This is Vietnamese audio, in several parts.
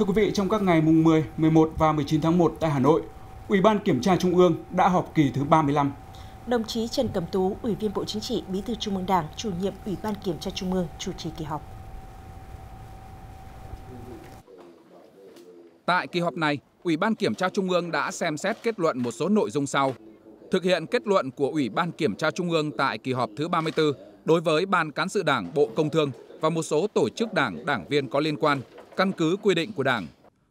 Thưa quý vị, trong các ngày mùng 10, 11 và 19 tháng 1 tại Hà Nội, Ủy ban Kiểm tra Trung ương đã họp kỳ thứ 35. Đồng chí Trần Cẩm Tú, Ủy viên Bộ Chính trị, Bí thư Trung ương Đảng, chủ nhiệm Ủy ban Kiểm tra Trung ương chủ trì kỳ họp. Tại kỳ họp này, Ủy ban Kiểm tra Trung ương đã xem xét kết luận một số nội dung sau. Thực hiện kết luận của Ủy ban Kiểm tra Trung ương tại kỳ họp thứ 34 đối với Ban Cán sự Đảng Bộ Công Thương và một số tổ chức đảng, đảng viên có liên quan Căn cứ quy định của Đảng.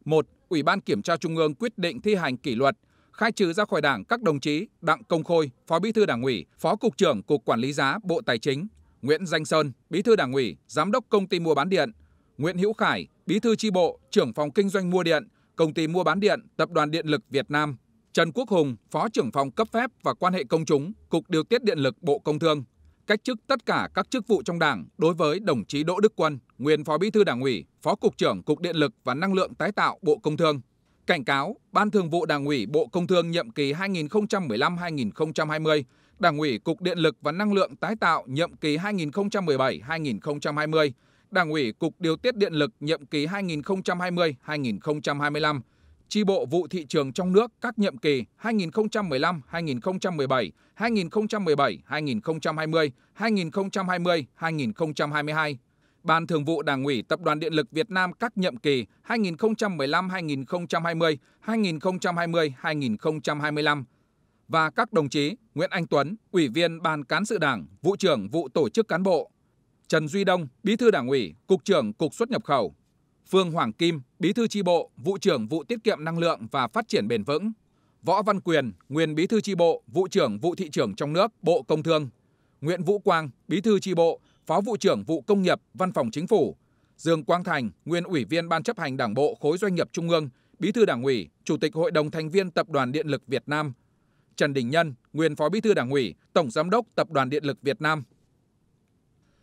1. Ủy ban Kiểm tra Trung ương quyết định thi hành kỷ luật, khai trừ ra khỏi Đảng các đồng chí Đặng Công Khôi, Phó Bí thư Đảng ủy, Phó Cục trưởng Cục Quản lý giá Bộ Tài chính, Nguyễn Danh Sơn, Bí thư Đảng ủy, Giám đốc Công ty mua bán điện, Nguyễn Hữu Khải, Bí thư tri bộ, trưởng phòng kinh doanh mua điện, Công ty mua bán điện, Tập đoàn Điện lực Việt Nam, Trần Quốc Hùng, Phó trưởng phòng cấp phép và quan hệ công chúng, Cục Điều tiết Điện lực Bộ Công Thương, cách chức tất cả các chức vụ trong Đảng đối với đồng chí Đỗ Đức Quân, nguyên Phó Bí thư Đảng ủy, Phó Cục trưởng Cục Điện lực và Năng lượng tái tạo Bộ Công Thương. Cảnh cáo Ban Thường vụ Đảng ủy Bộ Công Thương nhiệm kỳ 2015-2020, Đảng ủy Cục Điện lực và Năng lượng tái tạo nhiệm kỳ 2017-2020, Đảng ủy Cục Điều tiết Điện lực nhiệm kỳ 2020-2025, Chi bộ vụ thị trường trong nước các nhiệm kỳ 2015, 2017, 2017, 2020, 2020, 2022 Ban Thường vụ Đảng ủy Tập đoàn Điện lực Việt Nam các nhiệm kỳ 2015-2020, 2020-2025 và các đồng chí Nguyễn Anh Tuấn, Ủy viên Ban Cán sự Đảng, Vụ trưởng Vụ Tổ chức Cán bộ, Trần Duy Đông, Bí thư Đảng ủy, Cục trưởng Cục xuất nhập khẩu, Phương Hoàng Kim, Bí thư Chi bộ, Vụ trưởng Vụ tiết kiệm năng lượng và phát triển bền vững, Võ Văn Quyền, nguyên Bí thư Chi bộ, Vụ trưởng Vụ thị trường trong nước, Bộ Công Thương, Nguyễn Vũ Quang, Bí thư Chi bộ, Phó vụ trưởng vụ công nghiệp, Văn phòng Chính phủ, Dương Quang Thành, nguyên ủy viên Ban chấp hành Đảng bộ khối doanh nghiệp Trung ương, Bí thư Đảng ủy, Chủ tịch Hội đồng thành viên Tập đoàn Điện lực Việt Nam, Trần Đình Nhân, nguyên Phó Bí thư Đảng ủy, Tổng giám đốc Tập đoàn Điện lực Việt Nam.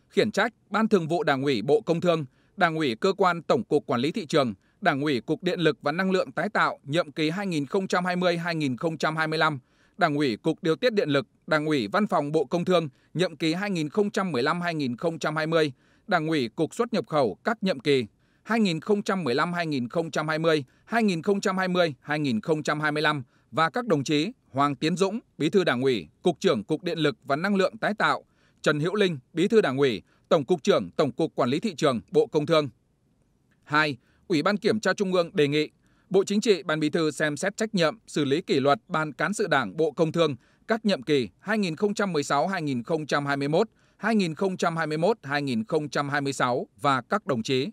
Khiển trách Ban Thường vụ Đảng ủy Bộ Công Thương, Đảng ủy cơ quan Tổng cục Quản lý thị trường, Đảng ủy Cục Điện lực và Năng lượng tái tạo nhiệm kỳ 2020-2025 Đảng ủy Cục Điều tiết Điện lực, Đảng ủy Văn phòng Bộ Công Thương, nhiệm kỳ 2015-2020, Đảng ủy Cục xuất nhập khẩu các nhiệm kỳ 2015-2020, 2020-2025 và các đồng chí Hoàng Tiến Dũng, Bí thư Đảng ủy, Cục trưởng Cục Điện lực và Năng lượng tái tạo, Trần Hữu Linh, Bí thư Đảng ủy, Tổng cục trưởng Tổng cục Quản lý thị trường, Bộ Công Thương. 2. Ủy ban kiểm tra Trung ương đề nghị Bộ Chính trị, Ban Bí thư xem xét trách nhiệm, xử lý kỷ luật Ban Cán sự Đảng Bộ Công Thương các nhiệm kỳ 2016-2021, 2021-2026 và các đồng chí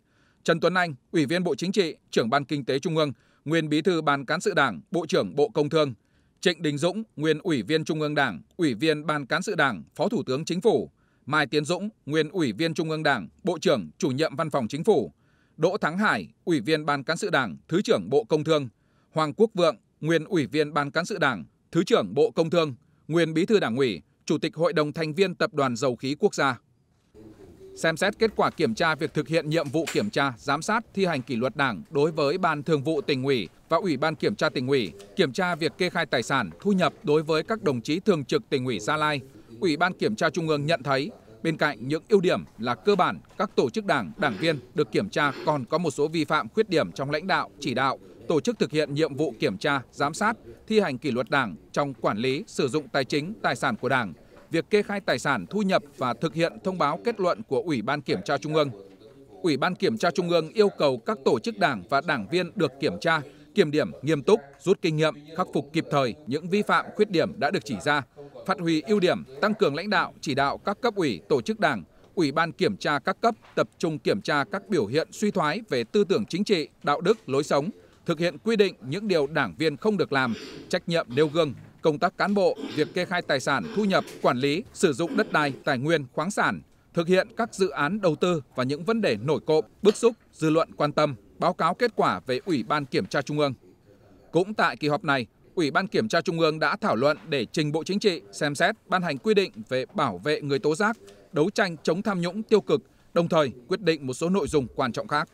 Trần Tuấn Anh, Ủy viên Bộ Chính trị, Trưởng Ban Kinh tế Trung ương, Nguyên Bí thư Ban Cán sự Đảng, Bộ trưởng Bộ Công Thương, Trịnh Đình Dũng, Nguyên Ủy viên Trung ương Đảng, Ủy viên Ban Cán sự Đảng, Phó Thủ tướng Chính phủ, Mai Tiến Dũng, Nguyên Ủy viên Trung ương Đảng, Bộ trưởng, Chủ nhiệm Văn phòng Chính phủ, Đỗ Thắng Hải, Ủy viên Ban Cán sự Đảng, Thứ trưởng Bộ Công Thương, Hoàng Quốc Vượng, nguyên Ủy viên Ban Cán sự Đảng, Thứ trưởng Bộ Công Thương, nguyên Bí thư Đảng ủy, Chủ tịch Hội đồng thành viên Tập đoàn Dầu khí Quốc gia. Xem xét kết quả kiểm tra việc thực hiện nhiệm vụ kiểm tra, giám sát, thi hành kỷ luật Đảng đối với Ban Thường vụ tỉnh ủy và Ủy ban kiểm tra tỉnh ủy, kiểm tra việc kê khai tài sản, thu nhập đối với các đồng chí thường trực tỉnh ủy Gia Lai. Ủy ban kiểm tra Trung ương nhận thấy Bên cạnh những ưu điểm là cơ bản, các tổ chức đảng, đảng viên được kiểm tra còn có một số vi phạm khuyết điểm trong lãnh đạo, chỉ đạo, tổ chức thực hiện nhiệm vụ kiểm tra, giám sát, thi hành kỷ luật đảng trong quản lý, sử dụng tài chính, tài sản của đảng, việc kê khai tài sản, thu nhập và thực hiện thông báo kết luận của Ủy ban Kiểm tra Trung ương. Ủy ban Kiểm tra Trung ương yêu cầu các tổ chức đảng và đảng viên được kiểm tra kiểm điểm nghiêm túc rút kinh nghiệm khắc phục kịp thời những vi phạm khuyết điểm đã được chỉ ra phát huy ưu điểm tăng cường lãnh đạo chỉ đạo các cấp ủy tổ chức đảng ủy ban kiểm tra các cấp tập trung kiểm tra các biểu hiện suy thoái về tư tưởng chính trị đạo đức lối sống thực hiện quy định những điều đảng viên không được làm trách nhiệm nêu gương công tác cán bộ việc kê khai tài sản thu nhập quản lý sử dụng đất đai tài nguyên khoáng sản thực hiện các dự án đầu tư và những vấn đề nổi cộm bức xúc dư luận quan tâm báo cáo kết quả về Ủy ban Kiểm tra Trung ương. Cũng tại kỳ họp này, Ủy ban Kiểm tra Trung ương đã thảo luận để trình Bộ Chính trị xem xét ban hành quy định về bảo vệ người tố giác, đấu tranh chống tham nhũng tiêu cực, đồng thời quyết định một số nội dung quan trọng khác.